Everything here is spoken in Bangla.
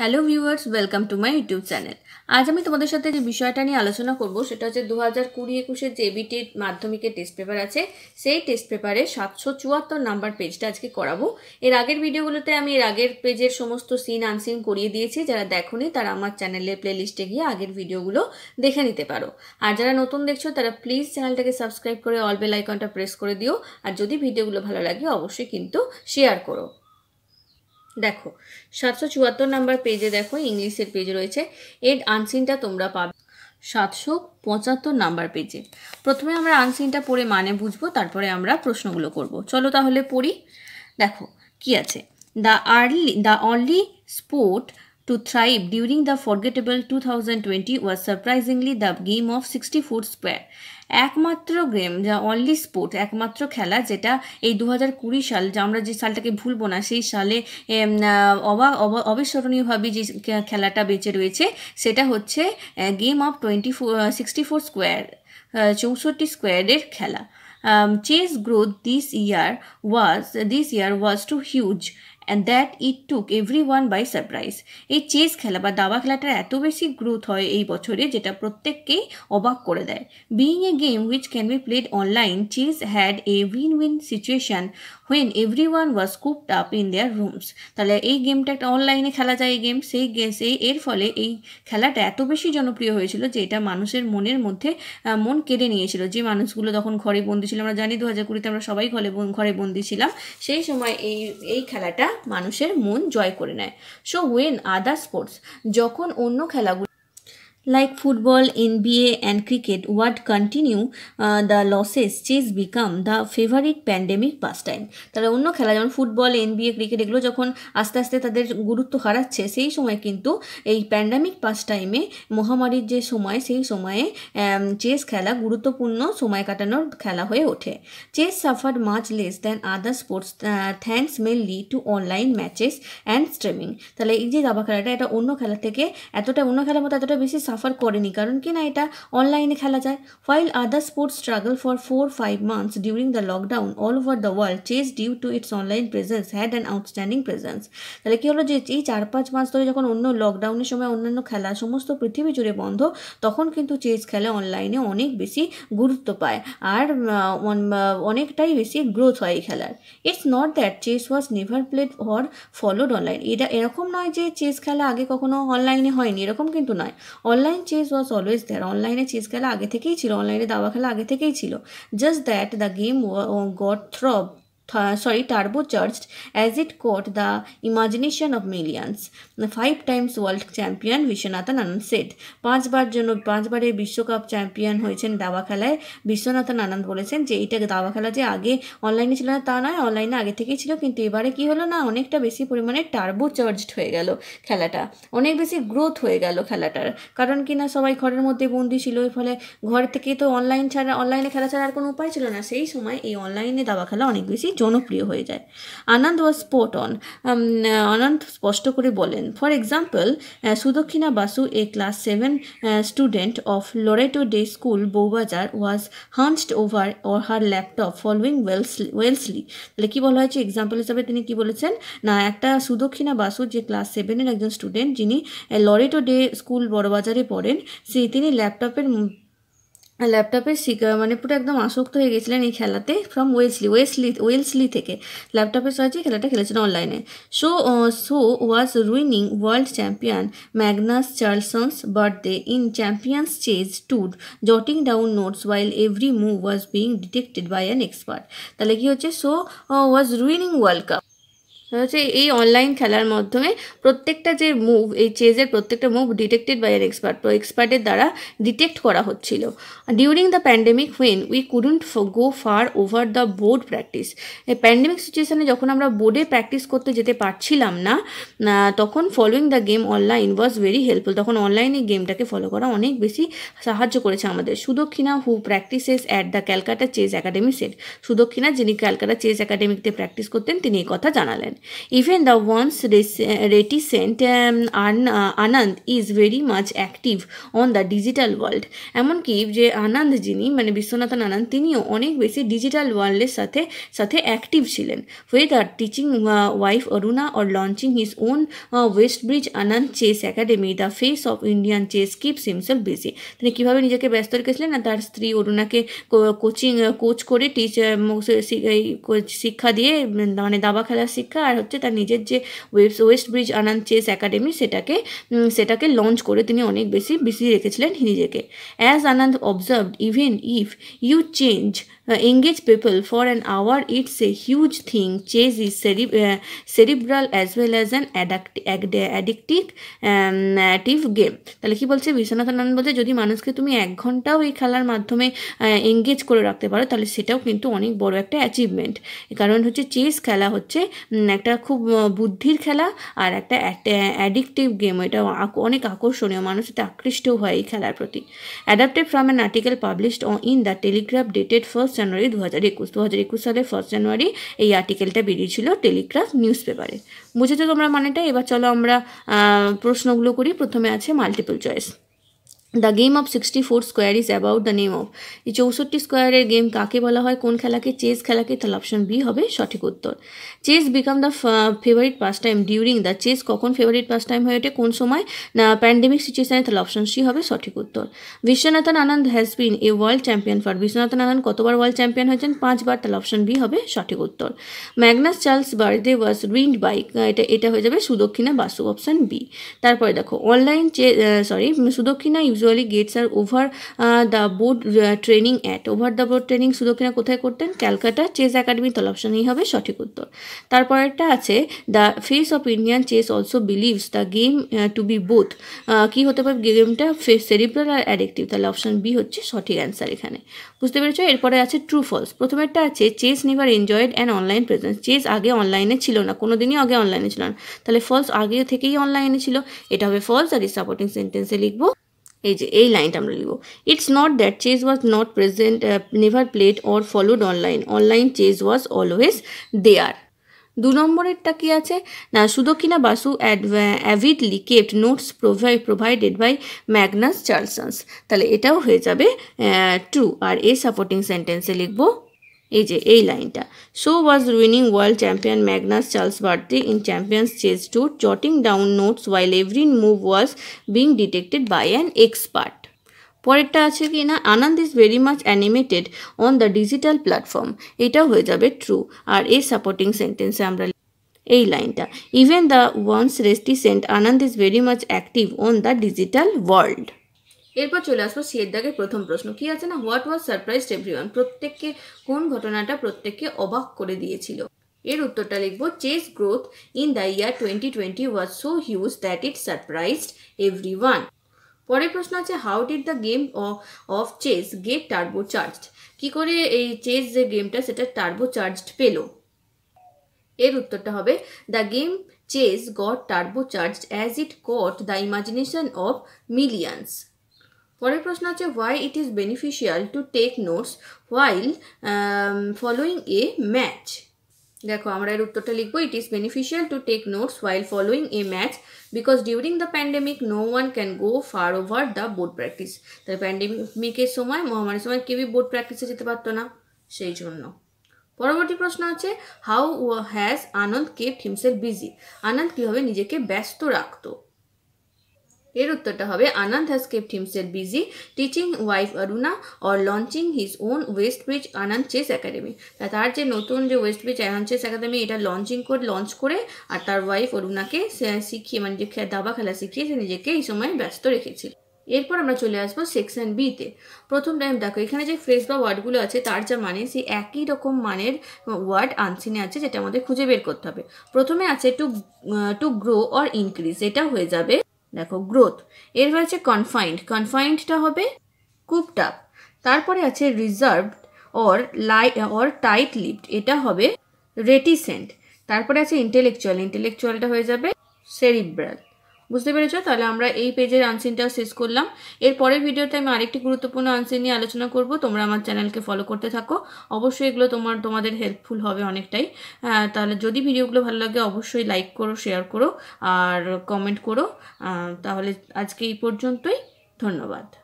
Hello viewers welcome to my YouTube channel আজ আমি তোমাদের সাথে যে বিষয়টা নিয়ে আলোচনা করব সেটা হচ্ছে দু হাজার কুড়ি একুশের যে এবিটির e মাধ্যমিকের টেস্ট পেপার আছে সেই টেস্ট পেপারে সাতশো চুয়াত্তর নাম্বার পেজটা আজকে করাবো এর আগের ভিডিওগুলোতে আমি এর আগের পেজের সমস্ত সিন আনসিন করিয়ে দিয়েছি যারা দেখোনি তারা আমার চ্যানেলের প্লেলিস্টে গিয়ে আগের ভিডিওগুলো দেখে নিতে পারো আর যারা নতুন দেখছো তারা প্লিজ চ্যানেলটাকে সাবস্ক্রাইব করে অল বেল আইকনটা প্রেস করে দিও আর যদি ভিডিওগুলো ভালো লাগে অবশ্যই কিন্তু শেয়ার করো দেখো সাতশো চুয়াত্তর নাম্বার পেজে দেখো ইংলিশের পেজ রয়েছে এর আনসিনটা তোমরা পাবে সাতশো পঁচাত্তর নাম্বার পেজে প্রথমে আমরা আনসিনটা পড়ে মানে বুঝবো তারপরে আমরা প্রশ্নগুলো করব চলো তাহলে পড়ি দেখো কি আছে the early the only sport to during the forgettable two thousand twenty was surprisingly the game of sixty four square একমাত্র গেম যা অনলি স্পোর্ট একমাত্র খেলা যেটা এই দু সাল যা আমরা যে সালটাকে ভুলবো না সেই সালে অবা অবিস্মরণীয়ভাবে যে খেলাটা বেঁচে রয়েছে সেটা হচ্ছে game of twenty four sixty four square চৌষট্টি স্কোয়ারের খেলা chess growth this year was this year was too huge and that it took everyone by surprise এই চেস খেলা বা দাবা খেলাটার এত বেশি গ্রোথ হয় এই বছরে যেটা প্রত্যেককেই অবাক করে দেয় being a game which can be played online chess had a win win situation when everyone was cooped up in their rooms তাহলে এই গেমটা একটা অনলাইনে খেলা যায় এই গেম সেই সেই এর ফলে এই খেলাটা এত বেশি জনপ্রিয় হয়েছিল যে এটা মানুষের মনের মধ্যে মন কেড়ে নিয়েছিল যে মানুষগুলো তখন ঘরে বন্দি ছিল আমরা জানি দু হাজার কুড়িতে আমরা সবাই ঘরে ঘরে বন্দি ছিলাম সেই সময় এই এই খেলাটা মানুষের মন জয় করে নেয় সো ওয়েন আদার স্পোর্টস যখন অন্য খেলাগুলো Like football, NBA, and cricket, what continue uh, the losses, chess become the favorite pandemic pastime. তাহলে অন্য খেলা যেমন ফুটবল এনবিএ ক্রিকেট এগুলো যখন আস্তে আস্তে তাদের গুরুত্ব হারাচ্ছে সেই সময় কিন্তু এই প্যান্ডামিক টাইমে মহামারীর যে সময় সেই সময়ে চেস um, খেলা গুরুত্বপূর্ণ সময় কাটানোর খেলা হয়ে ওঠে chess suffer much less than other sports thanks mainly to online matches and streaming তাহলে এই যে দাবা খেলাটা এটা অন্য খেলা থেকে এতটা অন্য খেলার মতো এতটা বেশি সাফার করেনি কারণ কি না এটা অনলাইনে খেলা যায় while other sports struggle for four five months during the lockdown all over the world chess due to its online presence had and outstanding presence তাহলে কী হলো যে এই চার পাঁচ মাস ধরে যখন অন্য লকডাউনের সময় অন্যান্য খেলা সমস্ত পৃথিবী জুড়ে বন্ধ তখন কিন্তু চেস খেলা অনলাইনে অনেক বেশি গুরুত্ব পায় আর অনেকটাই বেশি গ্রোথ হয় এই খেলার it's not that chess was never played or followed online এটা এরকম নয় যে চেস খেলা আগে কখনো অনলাইনে হয়নি এরকম কিন্তু নয় online online chess was always there অনলাইনে চেস খেলা আগে থেকেই ছিল অনলাইনে দাবা খেলা আগে থেকেই ছিল just that the game got throb sorry uh, sorry turbocharged as it caught the imagination of millions. Five times world champion Vishwanathan Anand said. পাঁচবার জন্য পাঁচবারের বিশ্বকাপ চ্যাম্পিয়ন হয়েছেন দাবা খেলায় বিশ্বনাথন আনন্দ বলেছেন যে এইটা দাবা খেলা যে আগে অনলাইনে ছিল না তা নয় অনলাইনে আগে থেকেই ছিল কিন্তু এবারে কি হলো না অনেকটা বেশি পরিমাণে টার্বো চার্জড হয়ে গেল খেলাটা অনেক বেশি গ্রোথ হয়ে গেল খেলাটার কারণ কি না সবাই ঘরের মধ্যে বন্দি ছিল এর ফলে ঘর থেকে তো অনলাইন ছাড়া অনলাইনে খেলা ছাড়া আর কোনো উপায় ছিল না সেই সময় এই অনলাইনে দাবা খেলা অনেক বেশি জনপ্রিয় হয়ে যায় আনন্দ ওয়াজ স্পট অন অনন্ত স্পষ্ট করে বলেন for example Sudakshina Basu a class seven student of Loreto day school Bowbazar was hunched over or her laptop following Wellesley Wellesley তাহলে কী বলা হয়েছে এক্সাম্পল হিসাবে তিনি কি বলেছেন না একটা সুদক্ষিণা বাসু যে ক্লাস সেভেনের একজন স্টুডেন্ট যিনি লরেটো ডে স্কুল বড়বাজারে পড়েন সে তিনি ল্যাপটপের ল্যাপটপের মানে পুরো একদম আসক্ত হয়ে গেছিলেন এই খেলাতে ফ্রম ওয়েলসলি ওয়েসলি ওয়েলসলি থেকে ল্যাপটপের সাহায্যে খেলাটা খেলেছেন অনলাইনে so so was ruining world champion Magnus Carlsen's birthday in champions chess tour jotting down notes while every move was being detected by an expert তাহলে কী হচ্ছে so was ruining world cup মানে হচ্ছে এই অনলাইন খেলার মাধ্যমে প্রত্যেকটা যে মুভ এই চেজের প্রত্যেকটা মুভ ডিটেক্টেড বাই এর এক্সপার্ট তো এক্সপার্টের দ্বারা ডিটেক্ট করা হচ্ছিল during the pandemic when we couldn't go far over the board practice এই প্যান্ডেমিক সিচুয়েশানে যখন আমরা বোর্ডে প্র্যাকটিস করতে যেতে পারছিলাম না তখন following the game online was very helpful তখন অনলাইনে গেমটাকে ফলো করা অনেক বেশি সাহায্য করেছে আমাদের Sudakshina who practises at the Calcutta chess academy set Sudakshina যিনি ক্যালকাটা চেজ একাডেমিতে প্র্যাকটিস করতেন তিনি এই কথা জানালেন Even the once reticent um, uh, Anand is very much active on the digital world. এমনকি যে আনন্দ যিনি মানে বিশ্বনাথন আনন্দ তিনিও অনেক বেশি ডিজিটাল ওয়ার্ল্ডের সাথে সাথে অ্যাক্টিভ ছিলেন whether teaching wife Aruna or launching his own west bridge Anand chess academy the face of Indian chess keeps himself busy তিনি কীভাবে নিজেকে ব্যস্ত রেখেছিলেন না তার স্ত্রী অরুণাকে কোচিং কোচ uh, করে টিচার um, শিক্ষা দিয়ে মানে দাবা খেলার শিক্ষা আর হচ্ছে তার নিজের যে webs west bridge Anand chess academy সেটাকে সেটাকে লঞ্চ করে তিনি অনেক বেশি বিসি রেখেছিলেন নিজেকে as Anand observed even if you change Uh, engage people for an hour, it's a huge thing. Chase is cere uh, cerebral as well as an addictive টিভ um, গেম তাহলে কি বলছে বিশ্বনাথ আনন্দ বলছে যদি মানুষকে তুমি এক ঘন্টাও এই খেলার মাধ্যমে এঙ্গেজ করে রাখতে পারো তাহলে সেটাও কিন্তু অনেক বড় একটা অ্যাচিভমেন্ট কারণ হচ্ছে চেস খেলা হচ্ছে একটা খুব বুদ্ধির খেলা আর একটা অ্যাডিকটিভ গেম এটা অনেক আকর্ষণীয় মানুষ এটা আকৃষ্ট হয় এই খেলার প্রতি adapted from an article published in the Telegraph dated first January দু হাজার একুশ দু হাজার একুশ সালের ফার্স্ট জানুয়ারি এই আর্টিকেলটা বেরিয়েছিল টেলিগ্রাফ নিউজ পেপারে বুঝেছো তোমরা মানেটা এবার চলো আমরা প্রশ্নগুলো করি প্রথমে আছে multiple choice the game of sixty four square is about the name of এই চৌষট্টি স্কোয়ারের গেম কাকে বলা হয় কোন খেলাকে চেস খেলাকে তাহলে অপশন বি হবে সঠিক উত্তর chess become the favourite pastime during the chess কখন ফেভারিট পাস্ট টাইম হয়ে ওঠে কোন সময় না প্যান্ডেমিক সিচুয়েশানে তাহলে অপশন সি হবে সঠিক উত্তর Viswanathan Anand has been a world champion for Viswanathan Anand কতবার ওয়ার্ল্ড চ্যাম্পিয়ন হয়েছেন পাঁচবার তাহলে অপশন বি হবে সঠিক উত্তর Magnus Carlsen birthday was ruined bike এটা এটা হয়ে যাবে সুদক্ষিণা বাসু অপশন বি তারপরে দেখো online chess sorry Sudakshina use usually gets আর over the board training at over the board training Sudakshina কোথায় করতেন ক্যালকাটা চেস একাডেমি তলাপসানেই হবে সঠিক উত্তর তারপরেরটা আছে the face of Indian chess also believes the game to be both কি হতে পারে গেমটা সেরিব্রাল আর অ্যাডিক্টিভ তাহলে অপশান বি হচ্ছে সঠিক অ্যান্সার এখানে বুঝতে পেরেছো এরপরে আছে ট্রু ফলস প্রথমেরটা আছে chess never enjoyed and online presence chess আগে অনলাইনে ছিল না কোনো দিনই আগে অনলাইনে ছিল না তাহলে ফলস আগে থেকেই অনলাইনে ছিল এটা হবে ফলস আর সাপোর্টিং সেন্টেন্সে লিখবো এই যে এই লাইনটা আমরা লিখব it's not that chess was not present never played or followed online online chess was always there দু নম্বরেরটা কি আছে না Sudakshina Basu add avidly kept notes provide provided by Magnus Carlsen's তাহলে এটাও হয়ে যাবে ট্রু uh, আর এ সাপোর্টিং সেন্টেন্সে লিখবো এই যে এই লাইনটা so was winning world champion Magnus Carlsen birthday in champions chess tour jotting down notes while every move was being detected by an expert পরেরটা আছে কি না Anand is very much animated on the digital platform এটা হয়ে যাবে ট্রু আর এই সাপোর্টিং সেন্টেন্সে আমরা এই লাইনটা even the once reticent Anand is very much active on the digital world এরপর চলে আসবো সিয়ের দাগের প্রথম প্রশ্ন কি আছে না হোয়াট ওয়াজ সারপ্রাইজ এভরিওয়ান প্রত্যেককে কোন ঘটনাটা প্রত্যেককে অবাক করে দিয়েছিল এর উত্তরটা লিখবো chess growth in the year twenty twenty was so huge that it surprised every one পরের প্রশ্ন আছে how did the game of chess get turbocharged কী করে এই চেস যে গেমটা সেটা টার্বো চার্জড পেল এর উত্তরটা হবে the game chess got turbocharged as it caught the imagination of millions পরের প্রশ্ন আছে why it is beneficial to take notes while following a match দেখো আমরা এর উত্তরটা লিখবো it is beneficial to take notes while following a match because during the pandemic no one can go far over the board practice তাই প্যান্ডেমিকের সময় মহামারীর সময় কেউই বোর্ড প্র্যাকটিসে যেতে পারতো না সেই জন্য পরবর্তী প্রশ্ন আছে how has Anand kept himself busy Anand কীভাবে নিজেকে ব্যস্ত রাখতো এর উত্তরটা হবে Anand has kept himself busy teaching wife Aruna or launching his own west bridge Anand chess academy তা তার যে নতুন যে west bridge Anand chess academy এটা লঞ্চিং করে লঞ্চ করে আর তার ওয়াইফ অরুণাকে শিখিয়ে মানে যে দাবা খেলা শিখিয়ে সে নিজেকে এই সময় ব্যস্ত রেখেছিল এরপর আমরা চলে আসবো সেকশন বিতে প্রথম টাইম দেখো এখানে যে ফ্রেজ বা ওয়ার্ডগুলো আছে তার যা মানে সেই একই রকম মানের ওয়ার্ড আনসিনে আছে যেটা আমাদের খুঁজে বের করতে হবে প্রথমে আছে to to grow or increase এটা হয়ে যাবে দেখো গ্রোথ এরপর আছে কনফাইন্ড কনফাইন্ডটা হবে কুপটাপ তারপরে আছে reserved or lie or tight lipped এটা হবে রেটিসেন্ট তারপরে আছে ইন্টেলেকচুয়াল ইন্টেলেকচুয়ালটা হয়ে যাবে সেরিব্রাল বুঝতে পেরেছ তাহলে আমরা এই পেজের আনসিনটাও শেষ করলাম এর পরের ভিডিওতে আমি আরেকটি গুরুত্বপূর্ণ আনসিন নিয়ে আলোচনা করব তোমরা আমার চ্যানেলকে ফলো করতে থাকো অবশ্যই এগুলো তোমার তোমাদের হেল্পফুল হবে অনেকটাই তাহলে যদি ভিডিওগুলো ভালো লাগে অবশ্যই লাইক করো শেয়ার করো আর কমেন্ট করো তাহলে আজকে এই পর্যন্তই ধন্যবাদ